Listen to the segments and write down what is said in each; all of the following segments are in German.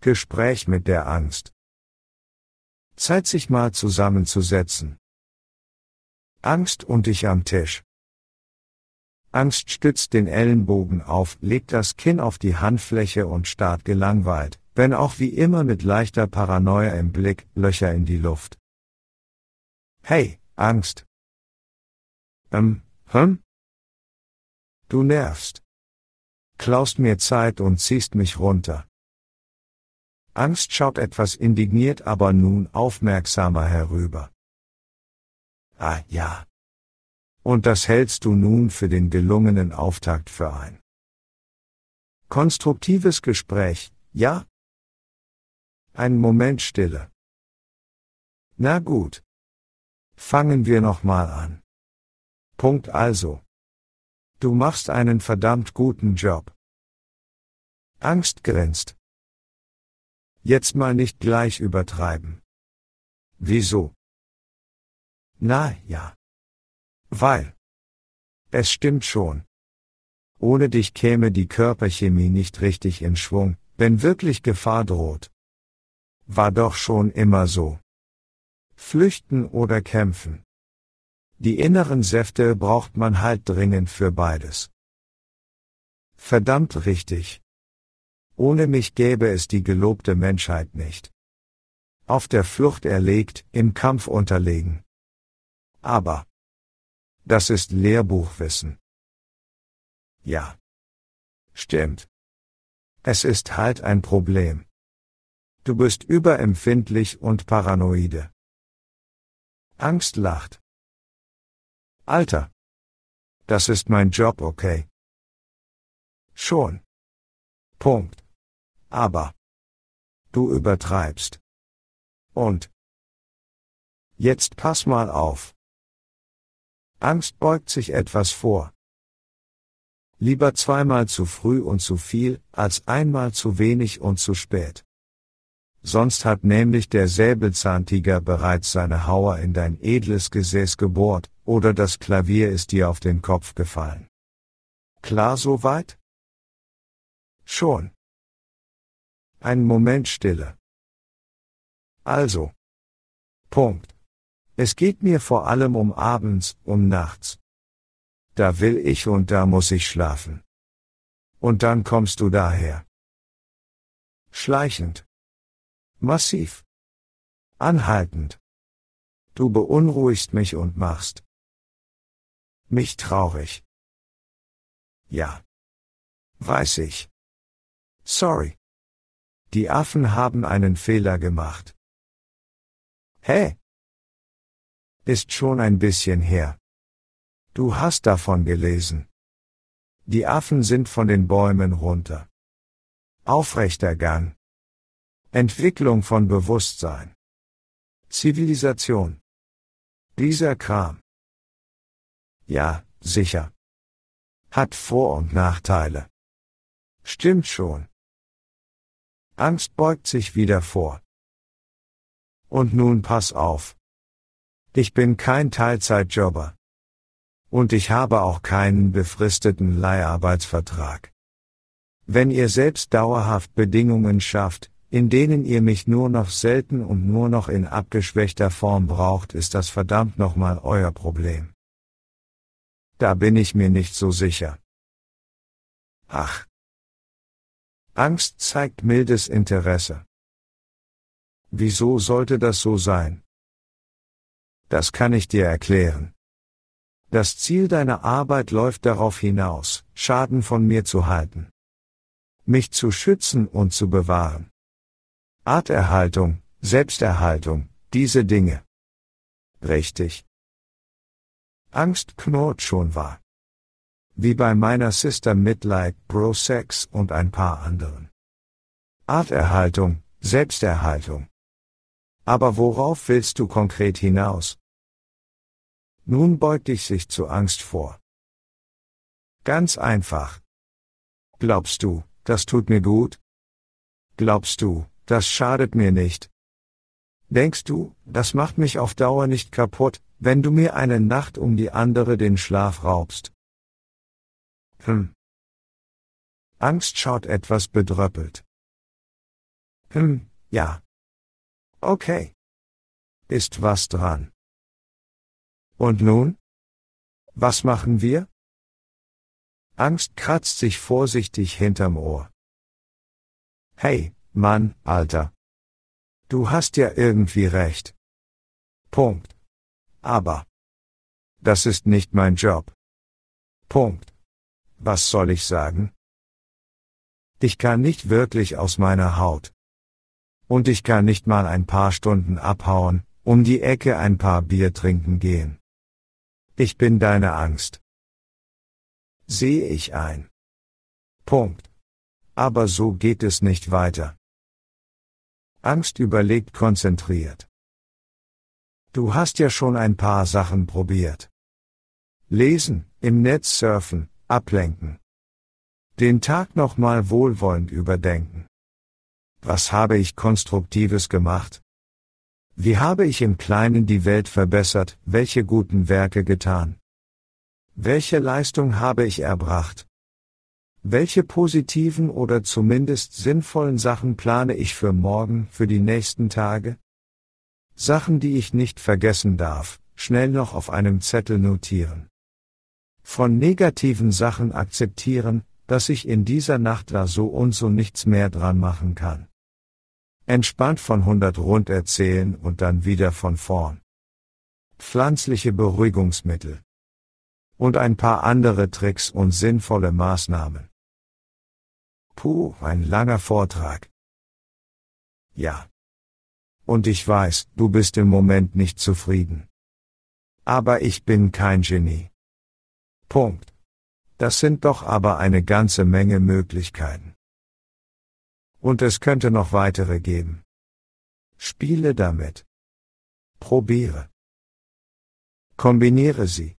Gespräch mit der Angst. Zeit sich mal zusammenzusetzen. Angst und ich am Tisch. Angst stützt den Ellenbogen auf, legt das Kinn auf die Handfläche und starrt gelangweilt, wenn auch wie immer mit leichter Paranoia im Blick, Löcher in die Luft. Hey, Angst. Ähm, hm? Du nervst. Klaust mir Zeit und ziehst mich runter. Angst schaut etwas indigniert, aber nun aufmerksamer herüber. Ah ja. Und das hältst du nun für den gelungenen Auftakt für ein. Konstruktives Gespräch, ja? Ein Moment Stille. Na gut. Fangen wir nochmal an. Punkt also. Du machst einen verdammt guten Job. Angst grinst. Jetzt mal nicht gleich übertreiben. Wieso? Na ja. Weil. Es stimmt schon. Ohne dich käme die Körperchemie nicht richtig in Schwung, wenn wirklich Gefahr droht. War doch schon immer so. Flüchten oder kämpfen. Die inneren Säfte braucht man halt dringend für beides. Verdammt richtig. Ohne mich gäbe es die gelobte Menschheit nicht. Auf der Flucht erlegt, im Kampf unterlegen. Aber. Das ist Lehrbuchwissen. Ja. Stimmt. Es ist halt ein Problem. Du bist überempfindlich und paranoide. Angst lacht. Alter. Das ist mein Job, okay? Schon. Punkt. Aber. Du übertreibst. Und. Jetzt pass mal auf. Angst beugt sich etwas vor. Lieber zweimal zu früh und zu viel, als einmal zu wenig und zu spät. Sonst hat nämlich der Säbelzahntiger bereits seine Hauer in dein edles Gesäß gebohrt, oder das Klavier ist dir auf den Kopf gefallen. Klar soweit? Schon. Ein Moment Stille. Also. Punkt. Es geht mir vor allem um abends, um nachts. Da will ich und da muss ich schlafen. Und dann kommst du daher. Schleichend. Massiv. Anhaltend. Du beunruhigst mich und machst mich traurig. Ja. Weiß ich. Sorry. Die Affen haben einen Fehler gemacht. Hä? Hey. Ist schon ein bisschen her. Du hast davon gelesen. Die Affen sind von den Bäumen runter. Aufrechter Gang. Entwicklung von Bewusstsein. Zivilisation. Dieser Kram. Ja, sicher. Hat Vor- und Nachteile. Stimmt schon. Angst beugt sich wieder vor. Und nun pass auf. Ich bin kein Teilzeitjobber. Und ich habe auch keinen befristeten Leiharbeitsvertrag. Wenn ihr selbst dauerhaft Bedingungen schafft, in denen ihr mich nur noch selten und nur noch in abgeschwächter Form braucht, ist das verdammt nochmal euer Problem. Da bin ich mir nicht so sicher. Ach. Angst zeigt mildes Interesse. Wieso sollte das so sein? Das kann ich dir erklären. Das Ziel deiner Arbeit läuft darauf hinaus, Schaden von mir zu halten. Mich zu schützen und zu bewahren. Arterhaltung, Selbsterhaltung, diese Dinge. Richtig. Angst knurrt schon wahr wie bei meiner Sister Mitleid, Bro Sex und ein paar anderen. Arterhaltung, Selbsterhaltung. Aber worauf willst du konkret hinaus? Nun beugt dich sich zu Angst vor. Ganz einfach. Glaubst du, das tut mir gut? Glaubst du, das schadet mir nicht? Denkst du, das macht mich auf Dauer nicht kaputt, wenn du mir eine Nacht um die andere den Schlaf raubst? Hm. Angst schaut etwas bedröppelt. Hm, ja. Okay. Ist was dran. Und nun? Was machen wir? Angst kratzt sich vorsichtig hinterm Ohr. Hey, Mann, Alter. Du hast ja irgendwie recht. Punkt. Aber. Das ist nicht mein Job. Punkt was soll ich sagen? Ich kann nicht wirklich aus meiner Haut. Und ich kann nicht mal ein paar Stunden abhauen, um die Ecke ein paar Bier trinken gehen. Ich bin deine Angst. Sehe ich ein. Punkt. Aber so geht es nicht weiter. Angst überlegt konzentriert. Du hast ja schon ein paar Sachen probiert. Lesen, im Netz surfen, Ablenken. Den Tag nochmal wohlwollend überdenken. Was habe ich Konstruktives gemacht? Wie habe ich im Kleinen die Welt verbessert, welche guten Werke getan? Welche Leistung habe ich erbracht? Welche positiven oder zumindest sinnvollen Sachen plane ich für morgen, für die nächsten Tage? Sachen, die ich nicht vergessen darf, schnell noch auf einem Zettel notieren von negativen Sachen akzeptieren, dass ich in dieser Nacht da so und so nichts mehr dran machen kann. Entspannt von 100 rund erzählen und dann wieder von vorn. Pflanzliche Beruhigungsmittel. Und ein paar andere Tricks und sinnvolle Maßnahmen. Puh, ein langer Vortrag. Ja. Und ich weiß, du bist im Moment nicht zufrieden. Aber ich bin kein Genie. Punkt. Das sind doch aber eine ganze Menge Möglichkeiten. Und es könnte noch weitere geben. Spiele damit. Probiere. Kombiniere sie.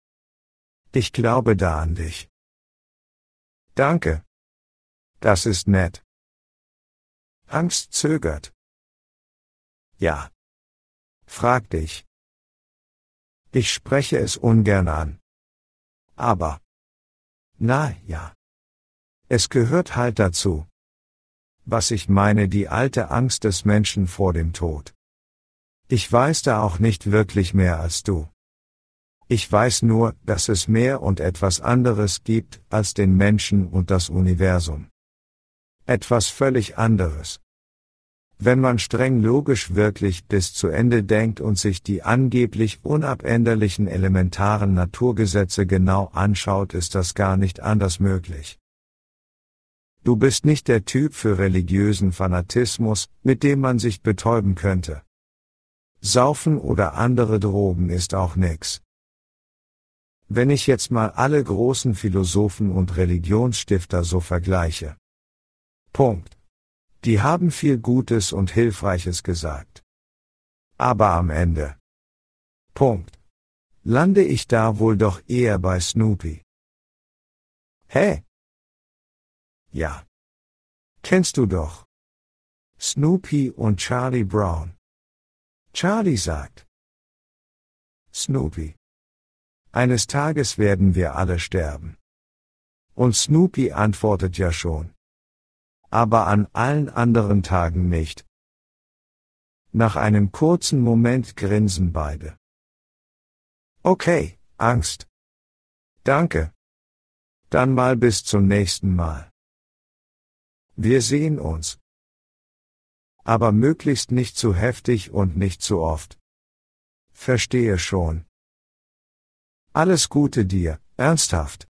Ich glaube da an dich. Danke. Das ist nett. Angst zögert. Ja. Frag dich. Ich spreche es ungern an aber. Na ja. Es gehört halt dazu. Was ich meine, die alte Angst des Menschen vor dem Tod. Ich weiß da auch nicht wirklich mehr als du. Ich weiß nur, dass es mehr und etwas anderes gibt als den Menschen und das Universum. Etwas völlig anderes. Wenn man streng logisch wirklich bis zu Ende denkt und sich die angeblich unabänderlichen elementaren Naturgesetze genau anschaut, ist das gar nicht anders möglich. Du bist nicht der Typ für religiösen Fanatismus, mit dem man sich betäuben könnte. Saufen oder andere Drogen ist auch nix. Wenn ich jetzt mal alle großen Philosophen und Religionsstifter so vergleiche. Punkt. Die haben viel Gutes und Hilfreiches gesagt. Aber am Ende. Punkt. Lande ich da wohl doch eher bei Snoopy. Hä? Hey. Ja. Kennst du doch. Snoopy und Charlie Brown. Charlie sagt. Snoopy. Eines Tages werden wir alle sterben. Und Snoopy antwortet ja schon aber an allen anderen Tagen nicht. Nach einem kurzen Moment grinsen beide. Okay, Angst. Danke. Dann mal bis zum nächsten Mal. Wir sehen uns. Aber möglichst nicht zu heftig und nicht zu oft. Verstehe schon. Alles Gute dir, ernsthaft.